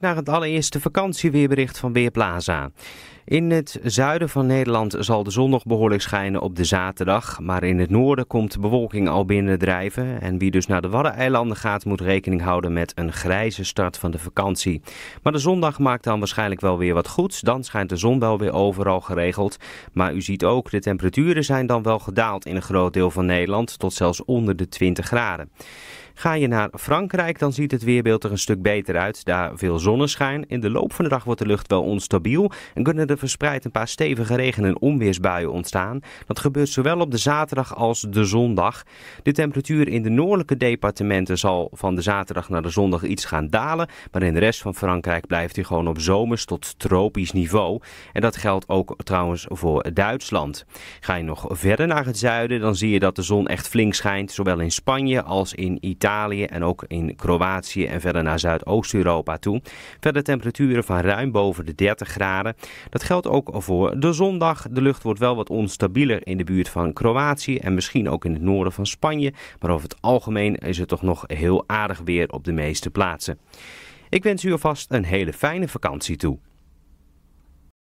naar het allereerste vakantieweerbericht van Weerplaza. In het zuiden van Nederland zal de zon nog behoorlijk schijnen op de zaterdag. Maar in het noorden komt de bewolking al binnendrijven. En wie dus naar de Waddeneilanden gaat, moet rekening houden met een grijze start van de vakantie. Maar de zondag maakt dan waarschijnlijk wel weer wat goeds. Dan schijnt de zon wel weer overal geregeld. Maar u ziet ook, de temperaturen zijn dan wel gedaald in een groot deel van Nederland. Tot zelfs onder de 20 graden. Ga je naar Frankrijk, dan ziet het weerbeeld er een stuk beter uit. Daar veel zonneschijn. In de loop van de dag wordt de lucht wel onstabiel en kunnen de verspreid een paar stevige regen- en onweersbuien ontstaan. Dat gebeurt zowel op de zaterdag als de zondag. De temperatuur in de noordelijke departementen zal van de zaterdag naar de zondag iets gaan dalen. Maar in de rest van Frankrijk blijft hij gewoon op zomers tot tropisch niveau. En dat geldt ook trouwens voor Duitsland. Ga je nog verder naar het zuiden, dan zie je dat de zon echt flink schijnt. Zowel in Spanje als in Italië en ook in Kroatië en verder naar Zuidoost-Europa toe. Verder temperaturen van ruim boven de 30 graden. Dat geldt ook voor de zondag. De lucht wordt wel wat onstabieler in de buurt van Kroatië en misschien ook in het noorden van Spanje. Maar over het algemeen is het toch nog heel aardig weer op de meeste plaatsen. Ik wens u alvast een hele fijne vakantie toe.